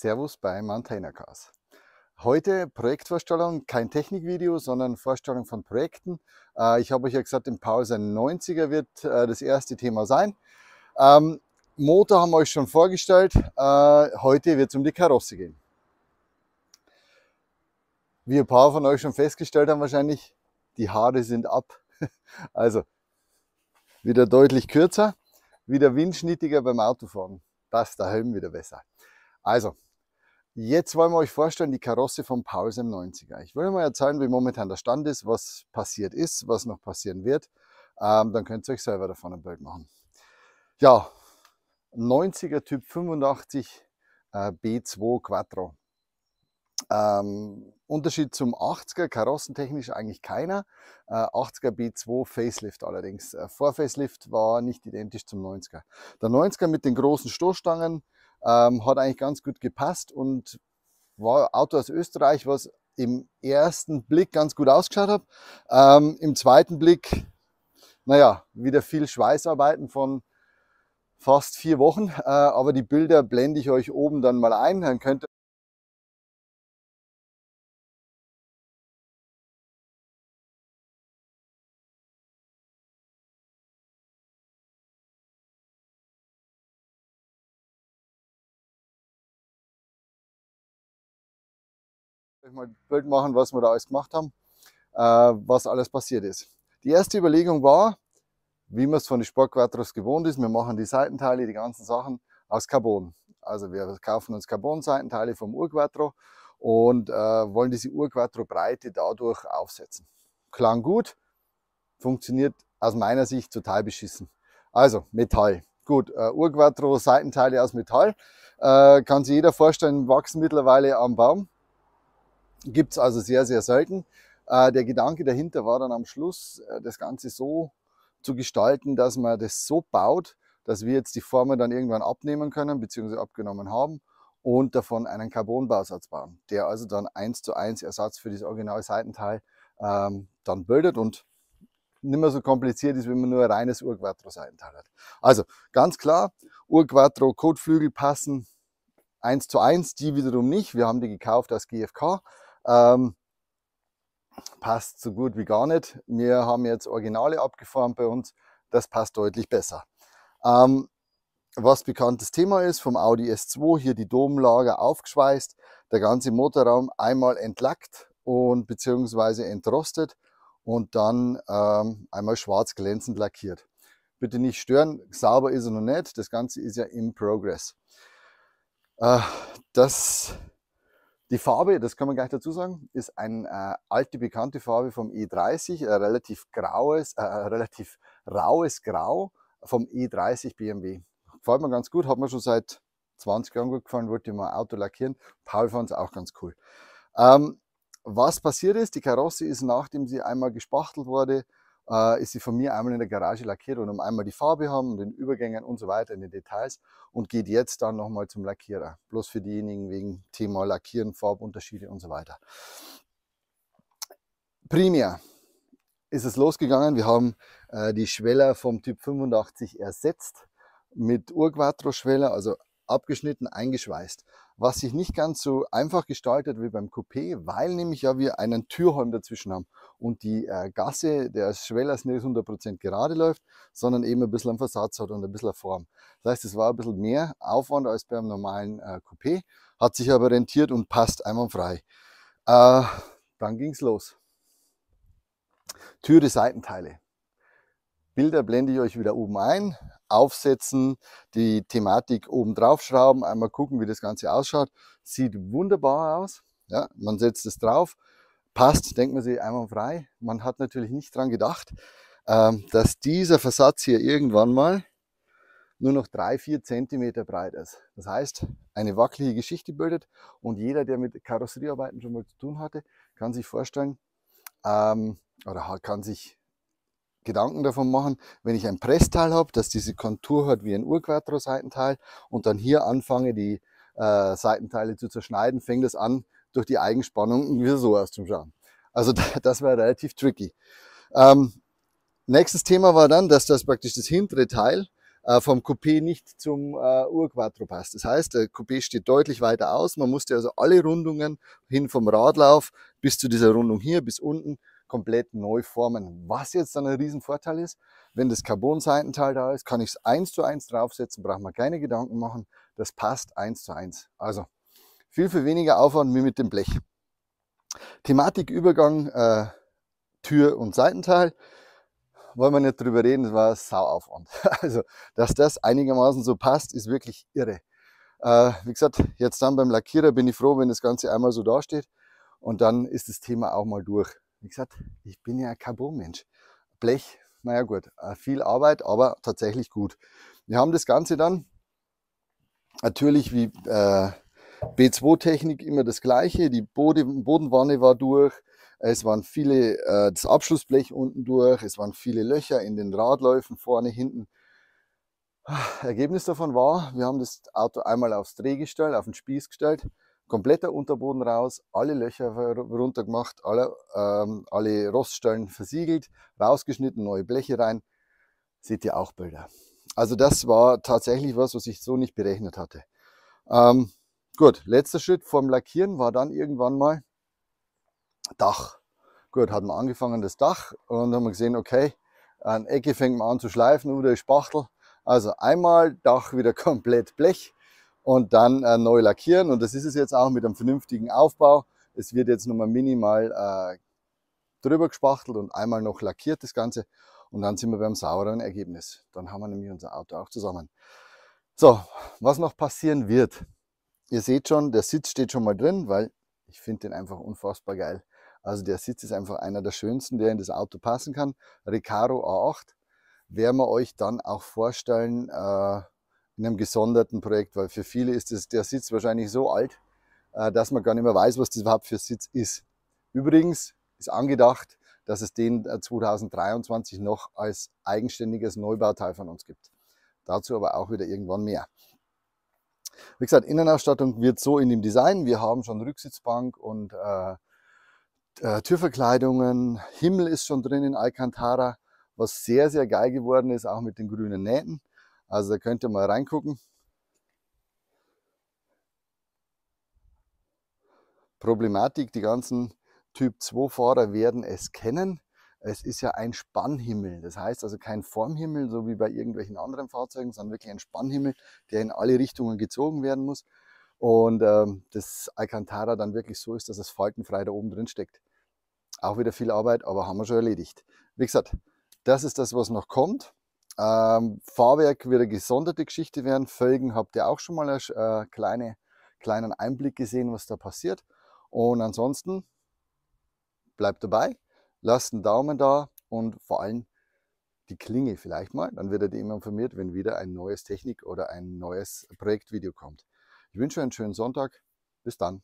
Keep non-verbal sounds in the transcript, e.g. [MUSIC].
Servus bei Mountainer Cars. Heute Projektvorstellung, kein Technikvideo, sondern Vorstellung von Projekten. Äh, ich habe euch ja gesagt, im Pause 90er wird äh, das erste Thema sein. Ähm, Motor haben wir euch schon vorgestellt. Äh, heute wird es um die Karosse gehen. Wie ein paar von euch schon festgestellt haben wahrscheinlich, die Haare sind ab. [LAUGHS] Also wieder deutlich kürzer, wieder windschnittiger beim Autofahren. Passt da Helm wieder besser. Also, Jetzt wollen wir euch vorstellen, die Karosse von Pauls im 90er. Ich will mal erzählen, wie momentan der Stand ist, was passiert ist, was noch passieren wird. Ähm, dann könnt ihr euch selber davon ein Bild machen. Ja, 90er Typ 85 äh, B2 Quattro. Ähm, Unterschied zum 80er, karossentechnisch eigentlich keiner. Äh, 80er B2 Facelift allerdings. Äh, Vor-Facelift war nicht identisch zum 90er. Der 90er mit den großen Stoßstangen, ähm, hat eigentlich ganz gut gepasst und war Auto aus Österreich, was im ersten Blick ganz gut ausgeschaut hat. Ähm, Im zweiten Blick, naja, wieder viel Schweißarbeiten von fast vier Wochen. Äh, aber die Bilder blende ich euch oben dann mal ein. Dann könnt ihr Ich mal ein Bild machen, was wir da alles gemacht haben, äh, was alles passiert ist. Die erste Überlegung war, wie man es von den Sportquattros gewohnt ist, wir machen die Seitenteile, die ganzen Sachen aus Carbon. Also wir kaufen uns Carbon-Seitenteile vom Urquattro und äh, wollen diese Urquattro-Breite dadurch aufsetzen. Klang gut, funktioniert aus meiner Sicht total beschissen. Also Metall. Gut, äh, Urquattro, Seitenteile aus Metall. Äh, kann sich jeder vorstellen, wachsen mittlerweile am Baum. Gibt es also sehr, sehr selten. Äh, der Gedanke dahinter war dann am Schluss, äh, das Ganze so zu gestalten, dass man das so baut, dass wir jetzt die Formen dann irgendwann abnehmen können, beziehungsweise abgenommen haben und davon einen Carbonbausatz bauen, der also dann eins zu eins Ersatz für das originale Seitenteil ähm, dann bildet und nicht mehr so kompliziert ist, wenn man nur ein reines Urquattro-Seitenteil hat. Also ganz klar, Urquattro, Kotflügel passen eins zu eins, die wiederum nicht. Wir haben die gekauft als GFK. Ähm, passt so gut wie gar nicht. Wir haben jetzt Originale abgefahren bei uns. Das passt deutlich besser. Ähm, was bekanntes Thema ist, vom Audi S2 hier die Domlager aufgeschweißt, der ganze Motorraum einmal entlackt und beziehungsweise entrostet und dann ähm, einmal schwarz glänzend lackiert. Bitte nicht stören, sauber ist er noch nicht, das Ganze ist ja in Progress. Äh, das die Farbe, das kann man gleich dazu sagen, ist eine äh, alte bekannte Farbe vom E30, äh, relativ graues, äh, äh, relativ raues Grau vom E30 BMW. Gefällt mir ganz gut, hat mir schon seit 20 Jahren gut gefallen, wollte mal ein Auto lackieren. Paul fand es auch ganz cool. Ähm, was passiert ist, die Karosse ist, nachdem sie einmal gespachtelt wurde, äh, ist sie von mir einmal in der Garage lackiert und um einmal die Farbe haben, den Übergängen und so weiter, in den Details und geht jetzt dann nochmal zum Lackierer. Bloß für diejenigen wegen Thema Lackieren, Farbunterschiede und so weiter. Primär ist es losgegangen. Wir haben äh, die Schweller vom Typ 85 ersetzt mit Urquattro-Schweller, also abgeschnitten, eingeschweißt. Was sich nicht ganz so einfach gestaltet wie beim Coupé, weil nämlich ja wir einen Türholm dazwischen haben und die äh, Gasse der Schwellers nicht 100% gerade läuft, sondern eben ein bisschen einen Versatz hat und ein bisschen eine Form. Das heißt, es war ein bisschen mehr Aufwand als beim normalen äh, Coupé, hat sich aber rentiert und passt einwandfrei. Äh, dann es los. Türe Seitenteile. Bilder blende ich euch wieder oben ein aufsetzen, die Thematik oben drauf schrauben, einmal gucken, wie das Ganze ausschaut. Sieht wunderbar aus. Ja, man setzt es drauf, passt, denkt man sich einmal frei. Man hat natürlich nicht daran gedacht, ähm, dass dieser Versatz hier irgendwann mal nur noch 3-4 cm breit ist. Das heißt, eine wackelige Geschichte bildet und jeder, der mit Karosseriearbeiten schon mal zu tun hatte, kann sich vorstellen ähm, oder kann sich Gedanken davon machen, wenn ich ein Pressteil habe, dass diese Kontur hat wie ein Urquattro-Seitenteil und dann hier anfange, die äh, Seitenteile zu zerschneiden, fängt es an, durch die Eigenspannung wieder so auszuschauen. Also [LAUGHS] das war relativ tricky. Ähm, nächstes Thema war dann, dass das praktisch das hintere Teil äh, vom Coupé nicht zum äh, Urquattro passt. Das heißt, der Coupé steht deutlich weiter aus. Man musste also alle Rundungen hin vom Radlauf bis zu dieser Rundung hier, bis unten, komplett neu formen. Was jetzt dann ein Riesenvorteil ist, wenn das Carbon-Seitenteil da ist, kann ich es eins zu eins draufsetzen, braucht man keine Gedanken machen. Das passt eins zu eins. Also viel, viel weniger Aufwand wie mit dem Blech. Thematik Übergang, äh, Tür und Seitenteil. Wollen wir nicht drüber reden, das war Sauaufwand. [LAUGHS] Also, dass das einigermaßen so passt, ist wirklich irre. Äh, wie gesagt, jetzt dann beim Lackierer bin ich froh, wenn das Ganze einmal so dasteht. Und dann ist das Thema auch mal durch. Wie gesagt, ich bin ja ein Carbon-Mensch. Blech, naja gut, äh, viel Arbeit, aber tatsächlich gut. Wir haben das Ganze dann natürlich wie äh, B2-Technik immer das gleiche. Die Boden, Bodenwanne war durch, es waren viele, äh, das Abschlussblech unten durch, es waren viele Löcher in den Radläufen vorne, hinten. Ergebnis davon war, wir haben das Auto einmal aufs Drehgestell, auf den Spieß gestellt, kompletter Unterboden raus, alle Löcher runter gemacht, alle, ähm, alle Roststellen versiegelt, rausgeschnitten, neue Bleche rein. Seht ihr auch Bilder. Also das war tatsächlich was, was ich so nicht berechnet hatte. Ähm, gut, letzter Schritt vorm Lackieren war dann irgendwann mal Dach. Gut, hatten wir angefangen das Dach und haben gesehen, okay, an Ecke fängt man an zu schleifen oder Spachtel. Also einmal Dach wieder [LAUGHS] komplett Blech, und dann äh, neu lackieren. Und das ist es jetzt auch mit einem vernünftigen Aufbau. Es wird jetzt nochmal minimal äh, drüber gespachtelt und einmal noch lackiert das Ganze. Und dann sind wir beim saureren Ergebnis. Dann haben wir nämlich unser Auto auch zusammen. So, was noch passieren wird. Ihr seht schon, der Sitz steht schon mal drin, weil ich finde den einfach unfassbar geil. Also der Sitz ist einfach einer der schönsten, der in das Auto passen kann. Recaro A8 werden wir euch dann auch vorstellen, äh, in einem gesonderten Projekt, weil für viele ist das, der Sitz wahrscheinlich so alt, äh, dass man gar nicht mehr weiß, was das überhaupt für Sitz ist. Übrigens ist angedacht, dass es den 2023 äh, noch als eigenständiges Neubauteil von uns gibt. Dazu aber auch wieder irgendwann mehr. Wie gesagt, Innenausstattung wird so in dem Design. Wir haben schon Rücksitzbank und äh, äh, Türverkleidungen. Himmel ist schon drin in Alcantara, was sehr, sehr geil geworden ist, auch mit den grünen Nähten. Also da könnt ihr mal reingucken. Problematik, die ganzen Typ 2 Fahrer werden es kennen. Es ist ja ein Spannhimmel, das heißt also kein Formhimmel, so wie bei irgendwelchen anderen Fahrzeugen, sondern wirklich ein Spannhimmel, der in alle Richtungen gezogen werden muss. Und ähm, das Alcantara dann wirklich so ist, dass es faltenfrei da oben drin steckt. Auch wieder viel Arbeit, aber haben wir schon erledigt. Wie gesagt, das ist das, was noch kommt. Ähm, Fahrwerk wird eine gesonderte Geschichte werden. Felgen habt ihr auch schon mal einen äh, äh, kleine, kleinen Einblick gesehen, was da passiert. Und ansonsten bleibt dabei, lasst einen Daumen da und vor allem die Klinge vielleicht mal. Dann werdet ihr immer informiert, wenn wieder ein neues Technik- oder ein neues Projektvideo kommt. Ich wünsche euch einen schönen Sonntag. Bis dann.